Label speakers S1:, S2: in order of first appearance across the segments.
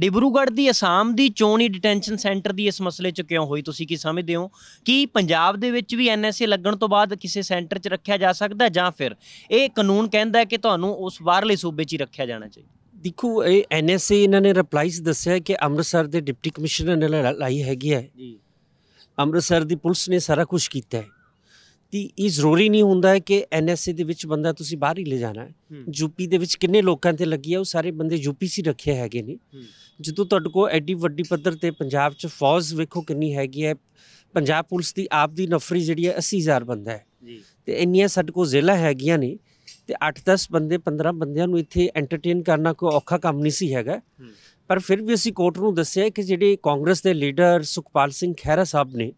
S1: ਡਿਬਰੂਗੜ੍ਹ ਦੀ ਅਸਾਮ ਦੀ ਚੋਣੀ ਡਿਟੈਂਸ਼ਨ ਸੈਂਟਰ ਦੀ ਇਸ ਮਸਲੇ 'ਚ ਕਿਉਂ ਹੋਈ ਤੁਸੀਂ ਕੀ ਸਮਝਦੇ ਹੋ ਕਿ ਪੰਜਾਬ ਦੇ ਵਿੱਚ ਵੀ ਐਨਐਸਏ ਲੱਗਣ ਤੋਂ ਬਾਅਦ ਕਿਸੇ ਸੈਂਟਰ 'ਚ ਰੱਖਿਆ ਜਾ ਸਕਦਾ ਜਾਂ ਫਿਰ ਇਹ ਕਾਨੂੰਨ ਕਹਿੰਦਾ ਹੈ ਕਿ ਤੁਹਾਨੂੰ ਉਸ ਬਾਹਰਲੇ ਸੂਬੇ 'ਚ ਹੀ ਰੱਖਿਆ ਜਾਣਾ ਚਾਹੀਦਾ
S2: ਦੇਖੋ ਇਹ ਐਨਐਸਏ ਇਹਨਾਂ ਨੇ ਰਿਪਲਾਈਸ ਦੱਸਿਆ ਕਿ ਅੰਮ੍ਰਿਤਸਰ ਦੇ ਡਿਪਟੀ ਕਮਿਸ਼ਨਰ ਨੇ ਲਾਈ ਹੈਗੀ ਹੈ ਜੀ ਅੰਮ੍ਰਿਤਸਰ ਦੀ ਪੁਲਿਸ ਨੇ ਸਾਰਾ ਕੁਝ ਕੀਤਾ ਹੈ ਦੀ ਇਹ ਜ਼ਰੂਰੀ ਨਹੀਂ ਹੁੰਦਾ ਕਿ ਐਨਐਸਏ ਦੇ ਵਿੱਚ ਬੰਦਾ ਤੁਸੀਂ ਬਾਹਰ ਹੀ ਲੈ ਜਾਣਾ ਹੈ ਯੂਪੀ ਦੇ ਵਿੱਚ ਕਿੰਨੇ ਲੋਕਾਂ ਤੇ ਲੱਗੀ ਆ ਉਹ ਸਾਰੇ ਬੰਦੇ ਯੂਪੀਸੀ ਰੱਖੇ ਹੈਗੇ ਨੇ ਜਦੋਂ ਤੁਹਾਡੇ ਕੋਲ ਐਡੀ ਵੱਡੀ ਪੱਧਰ ਤੇ ਪੰਜਾਬ 'ਚ ਫੌਜ ਵੇਖੋ ਕਿੰਨੀ ਹੈਗੀ ਹੈ ਪੰਜਾਬ ਪੁਲਿਸ ਦੀ ਆਪ ਦੀ ਨਫਰੀ ਜਿਹੜੀ ਹੈ 80000 ਬੰਦਾ ਹੈ ਜੀ ਤੇ ਇੰਨੀਆਂ ਸਾਡੇ ਕੋਲ ਜ਼ਿਲ੍ਹਾ ਹੈਗੀਆਂ ਨੇ ਤੇ 8-10 ਬੰਦੇ 15 ਬੰਦਿਆਂ ਨੂੰ ਇੱਥੇ ਐਂਟਰਟੇਨ ਕਰਨਾ ਕੋਈ ਔਖਾ ਕੰਮ ਨਹੀਂ ਸੀ ਹੈਗਾ ਪਰ ਫਿਰ ਵੀ ਅਸੀਂ ਕੋਰਟ ਨੂੰ ਦੱਸਿਆ ਕਿ ਜਿਹੜੇ ਕਾਂਗਰਸ ਦੇ ਲੀਡਰ ਸੁਖਪਾਲ ਸਿੰਘ ਖਹਿਰਾ ਸਾਹਿਬ ਨੇ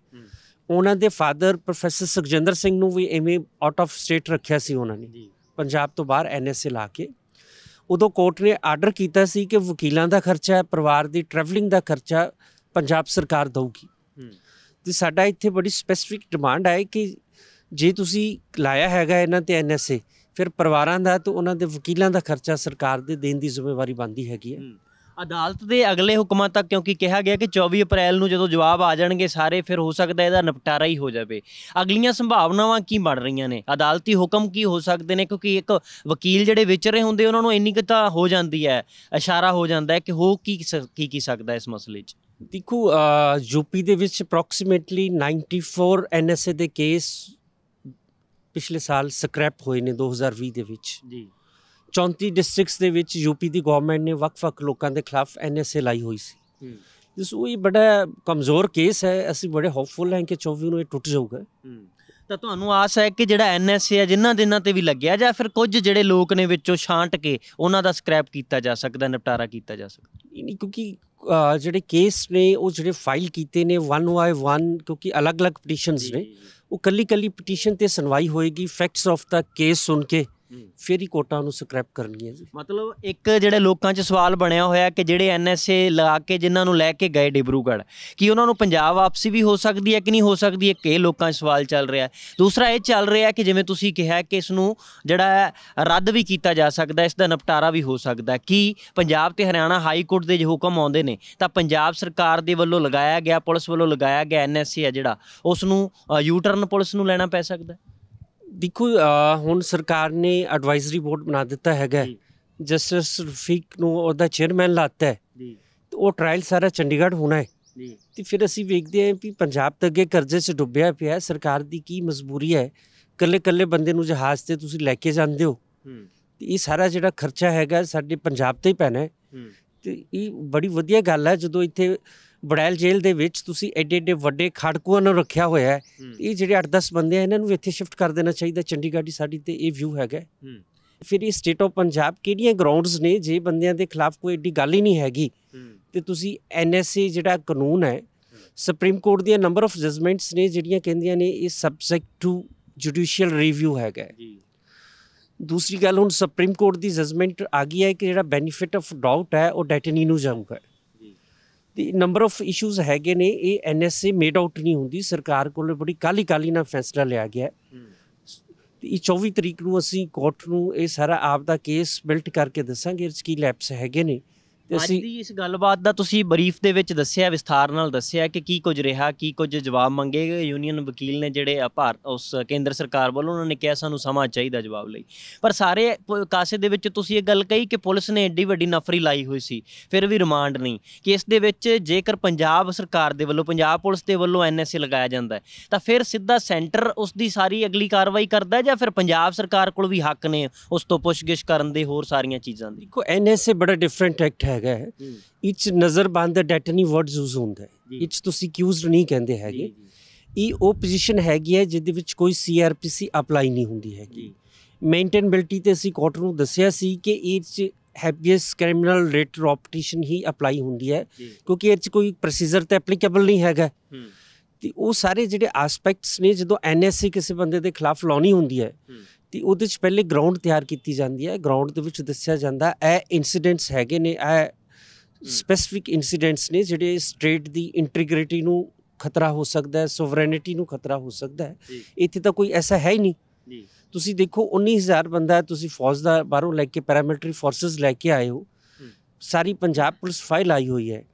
S2: ਉਹਨਾਂ ਦੇ ਫਾਦਰ ਪ੍ਰੋਫੈਸਰ ਸੁਖਜਿੰਦਰ ਸਿੰਘ ਨੂੰ ਵੀ ਐਵੇਂ ਆਊਟ ਆਫ ਸਟੇਟ ਰੱਖਿਆ ਸੀ ਉਹਨਾਂ ਨੇ ਪੰਜਾਬ ਤੋਂ ਬਾਹਰ ਐਨਐਸਏ ਲਾ ਕੇ ਉਦੋਂ ਕੋਰਟ ਨੇ ਆਰਡਰ ਕੀਤਾ ਸੀ ਕਿ ਵਕੀਲਾਂ ਦਾ ਖਰਚਾ ਹੈ ਪਰਿਵਾਰ ਦੀ ਟਰੈਵਲਿੰਗ ਦਾ ਖਰਚਾ ਪੰਜਾਬ ਸਰਕਾਰ ਦੇਊਗੀ ਤੇ ਸਾਡਾ ਇੱਥੇ ਬੜੀ ਸਪੈਸੀਫਿਕ ਡਿਮਾਂਡ ਆਈ ਕਿ ਜੇ ਤੁਸੀਂ ਲਾਇਆ ਹੈਗਾ ਇਹਨਾਂ ਤੇ ਐਨਐਸਏ ਫਿਰ ਪਰਿਵਾਰਾਂ ਦਾ ਤੇ ਉਹਨਾਂ ਦੇ ਵਕੀਲਾਂ ਦਾ ਖਰਚਾ ਸਰਕਾਰ ਦੇ ਦੇਣ ਦੀ ਜ਼ਿੰਮੇਵਾਰੀ ਬਣਦੀ ਹੈਗੀ ਹੈ
S1: ਅਦਾਲਤ ਦੇ ਅਗਲੇ ਹੁਕਮਾਂ ਤੱਕ ਕਿਉਂਕਿ ਕਿਹਾ ਗਿਆ ਕਿ 24 ਅਪ੍ਰੈਲ ਨੂੰ ਜਦੋਂ ਜਵਾਬ ਆ ਜਾਣਗੇ ਸਾਰੇ ਫਿਰ ਹੋ ਸਕਦਾ ਇਹਦਾ ਨਿਪਟਾਰਾ ਹੀ ਹੋ ਜਾਵੇ ਅਗਲੀਆਂ ਸੰਭਾਵਨਾਵਾਂ ਕੀ ਬਣ ਰਹੀਆਂ ਨੇ ਅਦਾਲਤੀ ਹੁਕਮ ਕੀ ਹੋ ਸਕਦੇ ਨੇ ਕਿਉਂਕਿ ਇੱਕ ਵਕੀਲ ਜਿਹੜੇ ਰਹੇ ਹੁੰਦੇ ਉਹਨਾਂ ਨੂੰ ਇੰਨੀ ਕੁ ਤਾਂ ਹੋ ਜਾਂਦੀ ਹੈ ਇਸ਼ਾਰਾ ਹੋ ਜਾਂਦਾ ਹੈ ਕਿ ਹੋ ਕੀ ਕੀ ਕੀ ਸਕਦਾ ਇਸ ਮਸਲੇ 'ਚ
S2: ਦੇਖੋ ਯੂਪੀ ਦੇ ਵਿੱਚ ਅਪ੍ਰੋਕਸੀਮੇਟਲੀ 94 ਐਨਐਸਏ ਦੇ ਕੇਸ ਪਿਛਲੇ ਸਾਲ ਸਕ੍ਰੈਪ ਹੋਏ ਨੇ 2020 ਦੇ ਵਿੱਚ ਜੀ 34 ਡਿਸਟ੍ਰਿਕਟਸ ਦੇ ਵਿੱਚ ਯੂਪੀ ਦੀ ਗਵਰਨਮੈਂਟ ਨੇ ਵੱਖ-ਵੱਖ ਲੋਕਾਂ ਦੇ ਖਿਲਾਫ ਐਨਐਸਏ ਲਾਈ ਹੋਈ ਸੀ ਇਸ ਉਹ ਹੀ ਬੜਾ ਕਮਜ਼ੋਰ ਕੇਸ ਹੈ ਅਸੀਂ ਬੜੇ ਹੋਪਫੁਲ ਹਾਂ ਕਿ 24 ਨੂੰ ਇਹ ਟੁੱਟ ਜਾਊਗਾ
S1: ਤਾਂ ਤੁਹਾਨੂੰ ਆਸ ਹੈ ਕਿ ਜਿਹੜਾ ਐਨਐਸਏ ਹੈ ਜਿਨ੍ਹਾਂ ਦਿਨਾਂ ਤੇ ਵੀ ਲੱਗਿਆ ਜਾਂ ਫਿਰ ਕੁਝ ਜਿਹੜੇ ਲੋਕ ਨੇ ਵਿੱਚੋਂ ਛਾਂਟ ਕੇ ਉਹਨਾਂ ਦਾ ਸਕ੍ਰੈਪ ਕੀਤਾ ਜਾ ਸਕਦਾ ਨਿਪਟਾਰਾ ਕੀਤਾ ਜਾ ਸਕਦਾ ਨਹੀਂ ਕਿਉਂਕਿ ਜਿਹੜੇ ਕੇਸ ਨੇ ਉਹ ਜਿਹੜੇ ਫਾਈਲ ਕੀਤੇ ਨੇ 1 ਬਾਈ 1 ਕਿਉਂਕਿ ਅਲੱਗ-ਅਲੱਗ
S2: ਪਟੀਸ਼ਨਸ ਨੇ ਉਹ ਕੱਲੀ-ਕੱਲੀ ਪਟੀਸ਼ਨ ਤੇ ਸੁਣਵਾਈ ਹੋਏਗੀ ਫੈਕਟਸ ਆਫ ਦਾ ਕੇਸ ਸੁਣ ਕੇ ਫਿਰ ਹੀ ਕੋਟਾ ਨੂੰ ਸਕ੍ਰੈਪ ਕਰਨੀ ਹੈ ਜੀ
S1: ਮਤਲਬ ਇੱਕ ਜਿਹੜੇ ਲੋਕਾਂ 'ਚ ਸਵਾਲ ਬਣਿਆ ਹੋਇਆ ਕਿ ਜਿਹੜੇ ਐਨਐਸਏ ਲਗਾ ਕੇ ਜਿਨ੍ਹਾਂ ਨੂੰ ਲੈ ਕੇ ਗਏ ਡਿਬਰੂਗੜ ਕੀ ਉਹਨਾਂ ਨੂੰ ਪੰਜਾਬ ਵਾਪਸੀ ਵੀ ਹੋ ਸਕਦੀ ਹੈ ਕਿ ਨਹੀਂ ਹੋ ਸਕਦੀ ਹੈ ਕਿ ਲੋਕਾਂ 'ਚ ਸਵਾਲ ਚੱਲ ਰਿਹਾ ਹੈ ਦੂਸਰਾ ਇਹ ਚੱਲ ਰਿਹਾ ਹੈ ਕਿ ਜਿਵੇਂ ਤੁਸੀਂ ਕਿਹਾ ਕਿ ਇਸ ਨੂੰ ਜਿਹੜਾ ਰੱਦ ਵੀ ਕੀਤਾ ਜਾ ਸਕਦਾ ਇਸ ਦਾ ਨਿਪਟਾਰਾ ਵੀ ਹੋ ਸਕਦਾ ਕੀ ਪੰਜਾਬ ਤੇ ਹਰਿਆਣਾ ਹਾਈ ਕੋਰਟ ਦੇ ਜੋ ਹੁਕਮ ਆਉਂਦੇ ਨੇ ਤਾਂ ਪੰਜਾਬ ਸਰਕਾਰ ਦੇ ਵੱਲੋਂ ਲਗਾਇਆ ਗਿਆ ਪੁਲਿਸ ਵੱਲੋਂ ਲਗਾਇਆ ਗਿਆ ਐਨਐਸਏ ਹੈ ਜਿਹੜਾ ਉਸ ਨੂੰ ਯੂ ਟਰਨ ਪੁਲਿਸ ਨੂੰ ਲੈਣਾ ਪੈ ਸਕਦਾ ਹੈ ਦੇਖੋ ਹੁਣ ਸਰਕਾਰ ਨੇ
S2: ਐਡਵਾਈਜ਼ਰੀ ਬੋਰਡ ਬਣਾ ਦਿੱਤਾ ਹੈਗਾ ਜਸਟਿਸ ਰਫੀਕ ਨੂੰ ਉਹਦਾ ਚੇਅਰਮੈਨ ਲਾਤਾ ਹੈ ਜੀ ਉਹ ਟ੍ਰਾਇਲ ਸਾਰਾ ਚੰਡੀਗੜ੍ਹ ਹੋਣਾ ਹੈ ਜੀ ਤੇ ਫਿਰ ਅਸੀਂ ਵੇਖਦੇ ਹਾਂ ਕਿ ਪੰਜਾਬ ਤੱਕ ਅੱਗੇ ਕਰਜ਼ੇ 'ਚ ਡੁੱਬਿਆ ਪਿਆ ਹੈ ਸਰਕਾਰ ਦੀ ਕੀ ਮਜਬੂਰੀ ਹੈ ਕੱਲੇ ਕੱਲੇ ਬੰਦੇ ਨੂੰ ਜਹਾਜ਼ ਤੇ ਤੁਸੀਂ ਲੈ ਕੇ ਜਾਂਦੇ ਹੋ ਤੇ ਇਹ ਸਾਰਾ ਜਿਹੜਾ ਖਰਚਾ ਹੈਗਾ ਸਾਡੇ ਪੰਜਾਬ ਤੇ ਹੀ ਪੈਣਾ ਹੈ ਤੇ ਇਹ ਬੜੀ ਵਧੀਆ ਗੱਲ ਹੈ ਜਦੋਂ ਇੱਥੇ ਬੜੈਲ ਜੇਲ੍ਹ ਦੇ ਵਿੱਚ ਤੁਸੀਂ ਐਡੇ ਐਡੇ ਵੱਡੇ ਖੜਕੂਆਂ ਨੂੰ ਰੱਖਿਆ ਹੋਇਆ ਹੈ ਇਹ ਜਿਹੜੇ 8-10 ਬੰਦੇ ਆ ਇਹਨਾਂ ਨੂੰ ਇੱਥੇ ਸ਼ਿਫਟ ਕਰ ਦੇਣਾ ਚਾਹੀਦਾ ਚੰਡੀਗੜ੍ਹ ਦੀ ਸਾਡੀ ਤੇ ਇਹ ਵਿਊ ਹੈਗਾ ਫਿਰ ਇਹ ਸਟੇਟ ਆਫ ਪੰਜਾਬ ਕਿਹੜੀਆਂ ਗਰਾਊਂਡਸ ਨੇ ਜੇ ਬੰਦਿਆਂ ਦੇ ਖਿਲਾਫ ਕੋਈ ਐਡੀ ਗੱਲ ਹੀ ਨਹੀਂ ਹੈਗੀ ਤੇ ਤੁਸੀਂ ਐਨਐਸਏ ਜਿਹੜਾ ਕਾਨੂੰਨ ਹੈ ਸੁਪਰੀਮ ਕੋਰਟ ਦੀਆਂ ਨੰਬਰ ਆਫ ਜਜਮੈਂਟਸ ਨੇ ਜਿਹੜੀਆਂ ਕਹਿੰਦੀਆਂ ਨੇ ਇਹ ਸਬਜੈਕਟ ਟੂ ਜੁਡੀਸ਼ੀਅਲ ਰਿਵਿਊ ਹੈਗਾ ਜੀ ਦੂਸਰੀ ਗੱਲ ਹੁਣ ਸੁਪਰੀਮ ਕੋਰਟ ਦੀ ਜਜਮੈਂਟ ਆ ਗਈ ਹੈ ਕਿ ਜਿਹੜਾ ਬੈਨੀਫਿਟ ਆਫ ਡਾਊਟ ਹੈ ਉਹ ਡੈਟਨੀ ਨੂੰ ਜਾਊਗਾ ਤੇ ਨੰਬਰ ਆਫ ਇਸ਼ੂਜ਼ ਹੈਗੇ ਨੇ ਇਹ ਐਨਐਸਏ ਮੇਡ ਆਊਟ ਨਹੀਂ ਹੁੰਦੀ ਸਰਕਾਰ ਕੋਲ ਬੜੀ ਕਾਲੀ ਕਾਲੀ ਨਾਲ ਫੈਸਲਾ ਲਿਆ ਗਿਆ ਤੇ ਇਹ 24 ਤਰੀਕ ਨੂੰ ਅਸੀਂ ਕੋਰਟ ਨੂੰ ਇਹ ਸਾਰਾ ਆਪ ਦਾ ਕੇਸ ਬਿਲਟ ਕਰਕੇ ਦੱਸਾਂਗੇ ਇਸ ਕੀ ਲੈਪਸ ਹੈਗੇ ਨੇ ਅੱਜ ਅਸੀਂ ਦੀ
S1: ਇਸ ਗੱਲਬਾਤ ਦਾ ਤੁਸੀਂ ਬਰੀਫ ਦੇ ਵਿੱਚ ਦੱਸਿਆ ਵਿਸਥਾਰ ਨਾਲ ਦੱਸਿਆ ਕਿ ਕੀ ਕੁਝ ਰਿਹਾ ਕੀ ਕੁਝ ਜਵਾਬ ਮੰਗੇ ਯੂਨੀਅਨ ਵਕੀਲ ਨੇ ਜਿਹੜੇ ਆ ਭਾਰਤ ਉਸ ਕੇਂਦਰ ਸਰਕਾਰ ਵੱਲੋਂ ਉਹਨਾਂ ਨੇ ਕਿਹਾ ਸਾਨੂੰ ਸਮਾਂ ਚਾਹੀਦਾ ਜਵਾਬ ਲਈ ਪਰ ਸਾਰੇ ਕਾਸੇ ਦੇ ਵਿੱਚ ਤੁਸੀਂ ਇਹ ਗੱਲ ਕਹੀ ਕਿ ਪੁਲਿਸ ਨੇ ਐਡੀ ਵੱਡੀ ਨਫਰੀ ਲਾਈ ਹੋਈ ਸੀ ਫਿਰ ਵੀ ਰਿਮਾਂਡ ਨਹੀਂ ਕਿ ਇਸ ਦੇ ਵਿੱਚ ਜੇਕਰ ਪੰਜਾਬ ਸਰਕਾਰ ਦੇ ਵੱਲੋਂ ਪੰਜਾਬ ਪੁਲਿਸ ਦੇ ਵੱਲੋਂ ਐਨਐਸਏ ਲਗਾਇਆ ਜਾਂਦਾ ਹੈ ਤਾਂ ਫਿਰ ਸਿੱਧਾ ਸੈਂਟਰ ਉਸ ਦੀ ਸਾਰੀ ਅਗਲੀ ਕਾਰਵਾਈ ਕਰਦਾ ਜਾਂ ਫਿਰ ਪੰਜਾਬ ਸਰਕਾਰ ਕੋਲ ਵੀ ਹੱਕ ਨੇ ਉਸ ਤੋਂ ਪੁੱਛਗਿੱਛ ਕਰਨ ਦੇ ਹੋਰ ਸਾਰੀਆਂ ਚੀਜ਼ਾਂ ਦੀ ਦੇਖो
S2: एन ਬੜਾ ਡਿਫਰੈਂਟ ਐਕਟ ਹੈ ਹੈਗਾ ਹੈ ਇਚ ਨਜ਼ਰ ਬੰਦ ਡੈਟਨੀ ਵਰਡਸ ਯੂਜ਼ ਹੁੰਦਾ ਹੈ ਇਚ ਤੁਸੀਂ ਕਿਊਜ਼ਡ ਨਹੀਂ ਕਹਿੰਦੇ ਹੈਗੇ ਇਹ ਉਹ ਪੋਜੀਸ਼ਨ ਹੈਗੀ ਹੈ ਜਿਹਦੇ ਵਿੱਚ ਕੋਈ ਸੀਆਰਪੀਸੀ ਅਪਲਾਈ ਨਹੀਂ ਹੁੰਦੀ ਹੈਗੀ ਮੇਨਟੇਨਬਿਲਟੀ ਤੇ ਅਸੀਂ ਕੋਰਟ ਨੂੰ ਦੱਸਿਆ ਸੀ ਕਿ ਇਚ ਚ ਕ੍ਰਿਮੀਨਲ ਰੇਟ ਰੋਪਟੀਸ਼ਨ ਹੀ ਅਪਲਾਈ ਹੁੰਦੀ ਹੈ ਕਿਉਂਕਿ ਇਚ ਕੋਈ ਪ੍ਰੋਸੀਜਰ ਤੇ ਐਪਲੀਕੇਬਲ ਨਹੀਂ ਹੈਗਾ ਤੇ ਉਹ ਸਾਰੇ ਜਿਹੜੇ ਐਸਪੈਕਟਸ ਨੇ ਜਦੋਂ ਐਨਐਸਸੀ ਕਿਸੇ ਬੰਦੇ ਦੇ ਖਿਲਾਫ ਲਾਉਣੀ ਹੁੰਦੀ ਹੈ ਤੇ ਉਹਦੇ ਚ ਪਹਿਲੇ ਗਰਾਊਂਡ ਤਿਆਰ ਕੀਤੀ ਜਾਂਦੀ ਹੈ ਗਰਾਊਂਡ ਦੇ ਵਿੱਚ ਦੱਸਿਆ ਜਾਂਦਾ ਐ ਇਨਸੀਡੈਂਟਸ ਹੈਗੇ ਨੇ ਐ ਸਪੈਸਿਫਿਕ ਇਨਸੀਡੈਂਟਸ ਨੇ ਜਿਹੜੇ ਸਟੇਟ ਦੀ ਇੰਟੀਗ੍ਰਿਟੀ ਨੂੰ ਖਤਰਾ ਹੋ ਸਕਦਾ ਹੈ ਸੋਵਰੈਨਿਟੀ ਨੂੰ ਖਤਰਾ ਹੋ ਸਕਦਾ ਹੈ ਇੱਥੇ ਤਾਂ ਕੋਈ ਐਸਾ ਹੈ ਹੀ ਨਹੀਂ ਜੀ ਤੁਸੀਂ ਦੇਖੋ 19000 ਬੰਦਾ ਤੁਸੀਂ ਫੌਜ ਦਾ ਬਾਹਰੋਂ ਲੈ ਕੇ ਪੈਰਾਮਿਲਟਰੀ ਫੋਰਸਸ ਲੈ ਕੇ ਆਏ ਹੋ ਸਾਰੀ ਪੰਜਾਬ ਪੁਲਿਸ ਫਾਈਲ ਆਈ ਹੋਈ ਹੈ